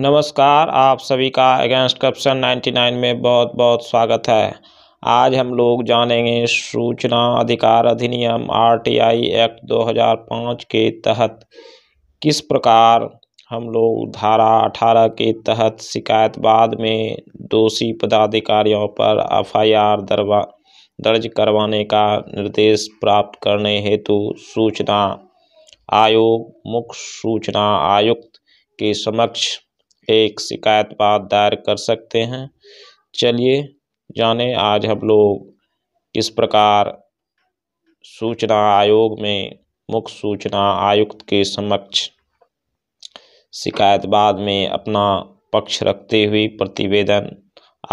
नमस्कार आप सभी का अगेंस्ट करप्शन 99 में बहुत बहुत स्वागत है आज हम लोग जानेंगे सूचना अधिकार अधिनियम आरटीआई एक्ट 2005 के तहत किस प्रकार हम लोग धारा 18 के तहत शिकायत बाद में दोषी पदाधिकारियों पर एफआईआर दरवा दर्ज करवाने का निर्देश प्राप्त करने हेतु सूचना आयोग मुख्य सूचना आयुक्त के समक्ष एक शिकायत बात दायर कर सकते हैं चलिए जाने आज हम लोग किस प्रकार सूचना आयोग में मुख्य सूचना आयुक्त के समक्ष शिकायत बाद में अपना पक्ष रखते हुए प्रतिवेदन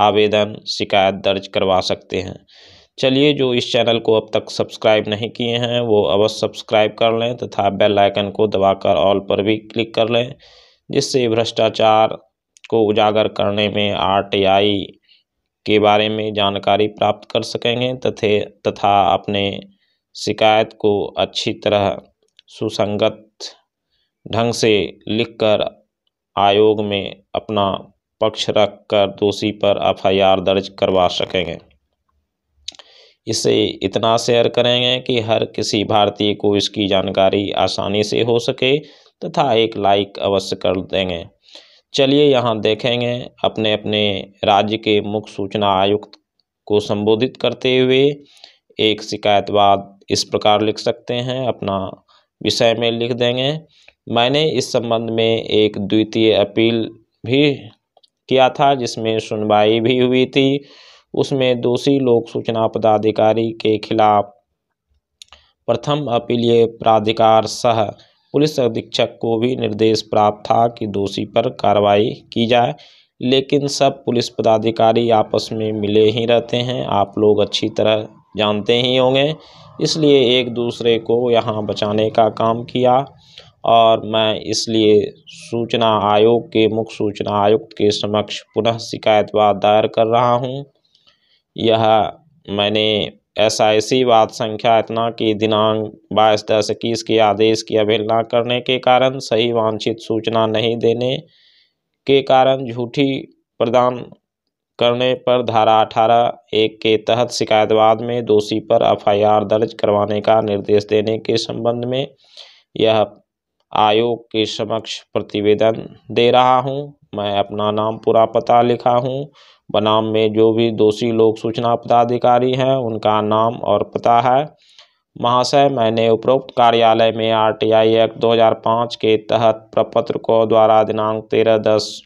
आवेदन शिकायत दर्ज करवा सकते हैं चलिए जो इस चैनल को अब तक सब्सक्राइब नहीं किए हैं वो अवश्य सब्सक्राइब कर लें तथा बेल आइकन को दबाकर ऑल पर भी क्लिक कर लें जिससे भ्रष्टाचार को उजागर करने में आर टी आई के बारे में जानकारी प्राप्त कर सकेंगे तथे तथा अपने शिकायत को अच्छी तरह सुसंगत ढंग से लिखकर आयोग में अपना पक्ष रखकर दोषी पर एफआईआर दर्ज करवा सकेंगे इसे इतना शेयर करेंगे कि हर किसी भारतीय को इसकी जानकारी आसानी से हो सके तथा एक लाइक अवश्य कर देंगे चलिए यहाँ देखेंगे अपने अपने राज्य के मुख्य सूचना आयुक्त को संबोधित करते हुए एक शिकायतवाद इस प्रकार लिख सकते हैं अपना विषय में लिख देंगे मैंने इस संबंध में एक द्वितीय अपील भी किया था जिसमें सुनवाई भी हुई थी उसमें दोषी लोक सूचना पदाधिकारी के खिलाफ प्रथम अपीलीय प्राधिकार सह पुलिस अधीक्षक को भी निर्देश प्राप्त था कि दोषी पर कार्रवाई की जाए लेकिन सब पुलिस पदाधिकारी आपस में मिले ही रहते हैं आप लोग अच्छी तरह जानते ही होंगे इसलिए एक दूसरे को यहाँ बचाने का काम किया और मैं इसलिए सूचना आयोग के मुख्य सूचना आयुक्त के समक्ष पुनः शिकायतवाद दायर कर रहा हूँ यह मैंने एस आई सी वाद संख्या इतना की दिनांक बाईस दस इक्कीस के आदेश की अवहेलना करने के कारण सही वांछित सूचना नहीं देने के कारण झूठी प्रदान करने पर धारा अठारह एक के तहत शिकायतवाद में दोषी पर एफआईआर दर्ज करवाने का निर्देश देने के संबंध में यह आयोग के समक्ष प्रतिवेदन दे रहा हूं मैं अपना नाम पूरा पता लिखा हूं बनाम में जो भी दोषी लोक सूचना पदाधिकारी हैं उनका नाम और पता है महाशय मैंने उपरोक्त कार्यालय में आरटीआई एक्ट 2005 के तहत प्रपत्र को द्वारा दिनांक तेरह दस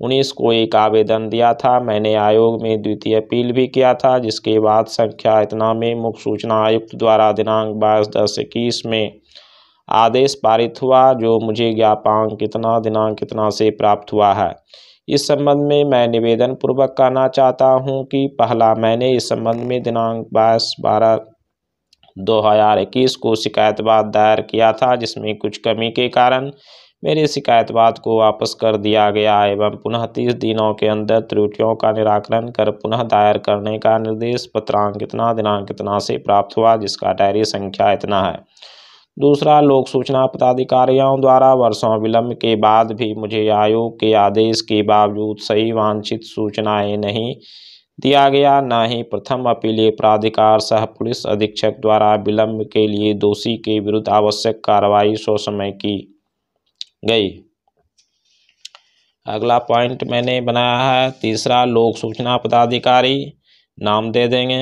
उन्नीस को एक आवेदन दिया था मैंने आयोग में द्वितीय अपील भी किया था जिसके बाद संख्या इतना में मुख्य सूचना आयुक्त द्वारा दिनांक बाईस दस इक्कीस में आदेश पारित हुआ जो मुझे ज्ञापांग कितना दिनांक कितना से प्राप्त हुआ है इस संबंध में मैं निवेदन पूर्वक कहना चाहता हूं कि पहला मैंने इस संबंध में दिनांक बाईस बारह दो हज़ार इक्कीस को शिकायतवाद दायर किया था जिसमें कुछ कमी के कारण मेरे शिकायतवाद को वापस कर दिया गया एवं पुनः तीस दिनों के अंदर त्रुटियों का निराकरण कर पुनः दायर करने का निर्देश पत्रांक कितना दिनांक कितना से प्राप्त हुआ जिसका डायरी संख्या इतना है दूसरा लोक सूचना पदाधिकारियों द्वारा वर्षों विलंब के बाद भी मुझे आयोग के आदेश के बावजूद सही वांछित सूचनाएं नहीं दिया गया न ही प्रथम अपीलीय प्राधिकार सह पुलिस अधीक्षक द्वारा विलंब के लिए दोषी के विरुद्ध आवश्यक कार्रवाई समय की गई अगला पॉइंट मैंने बनाया है तीसरा लोक सूचना पदाधिकारी नाम दे देंगे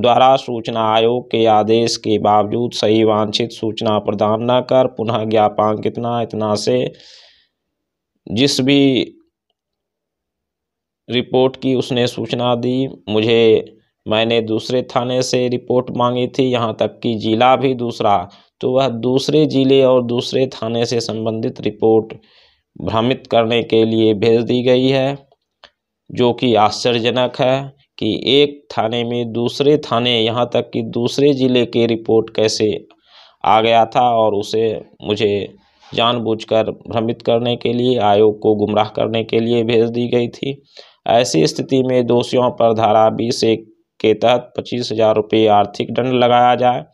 द्वारा सूचना आयोग के आदेश के बावजूद सही वांछित सूचना प्रदान न कर पुनः ज्ञापांक इतना इतना से जिस भी रिपोर्ट की उसने सूचना दी मुझे मैंने दूसरे थाने से रिपोर्ट मांगी थी यहाँ तक कि जिला भी दूसरा तो वह दूसरे जिले और दूसरे थाने से संबंधित रिपोर्ट भ्रमित करने के लिए भेज दी गई है जो कि आश्चर्यजनक है कि एक थाने में दूसरे थाने यहाँ तक कि दूसरे ज़िले के रिपोर्ट कैसे आ गया था और उसे मुझे जानबूझकर भ्रमित करने के लिए आयोग को गुमराह करने के लिए भेज दी गई थी ऐसी स्थिति में दोषियों पर धारा बीस एक के तहत पच्चीस हज़ार रुपये आर्थिक दंड लगाया जाए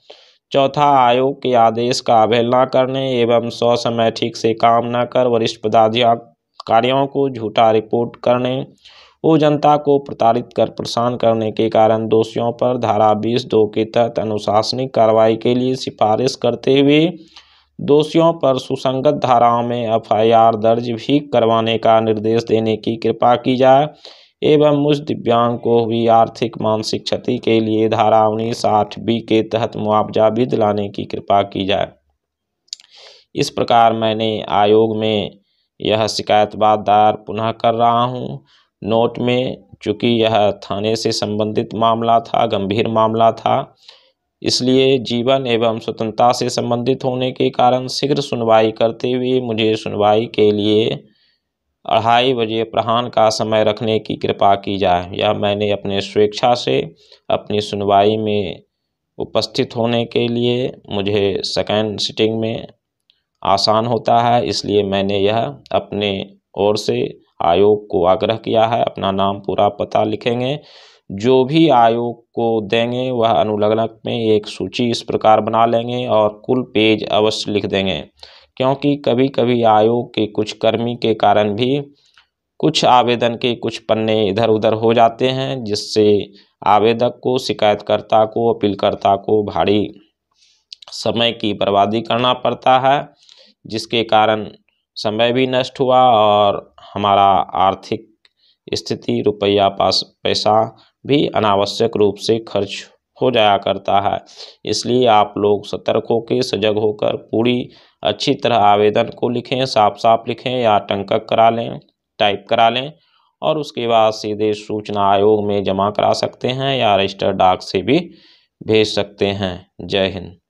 चौथा आयोग के आदेश का अवहेलना करने एवं सौ समय ठीक से काम न कर वरिष्ठ पदाधिकारियों को झूठा रिपोर्ट करने वो जनता को प्रताड़ित कर परेशान करने के कारण दोषियों पर धारा बीस दो के तहत अनुशासनिक कार्रवाई के लिए सिफारिश करते हुए दोषियों पर सुसंगत धाराओं में एफआईआर दर्ज भी करवाने का निर्देश देने की कृपा की जाए एवं मुझ दिव्यांग को भी आर्थिक मानसिक क्षति के लिए धारा उन्नीस आठ बी के तहत मुआवजा भी दिलाने की कृपा की जाए इस प्रकार मैंने आयोग में यह शिकायत दायर पुनः कर रहा हूँ नोट में चूँकि यह थाने से संबंधित मामला था गंभीर मामला था इसलिए जीवन एवं स्वतंत्रता से संबंधित होने के कारण शीघ्र सुनवाई करते हुए मुझे सुनवाई के लिए अढ़ाई बजे प्रहान का समय रखने की कृपा की जाए यह मैंने अपने स्वेच्छा से अपनी सुनवाई में उपस्थित होने के लिए मुझे सेकेंड सिटिंग में आसान होता है इसलिए मैंने यह अपने ओर से आयोग को आग्रह किया है अपना नाम पूरा पता लिखेंगे जो भी आयोग को देंगे वह अनुलग्नक में एक सूची इस प्रकार बना लेंगे और कुल पेज अवश्य लिख देंगे क्योंकि कभी कभी आयोग के कुछ कर्मी के कारण भी कुछ आवेदन के कुछ पन्ने इधर उधर हो जाते हैं जिससे आवेदक को शिकायतकर्ता को अपीलकर्ता को भारी समय की बर्बादी करना पड़ता है जिसके कारण समय भी नष्ट हुआ और हमारा आर्थिक स्थिति रुपया पास पैसा भी अनावश्यक रूप से खर्च हो जाया करता है इसलिए आप लोग सतर्क होकर सजग होकर पूरी अच्छी तरह आवेदन को लिखें साफ साफ लिखें या टंकक करा लें टाइप करा लें और उसके बाद सीधे सूचना आयोग में जमा करा सकते हैं या रजिस्टर डाक से भी भेज सकते हैं जय हिंद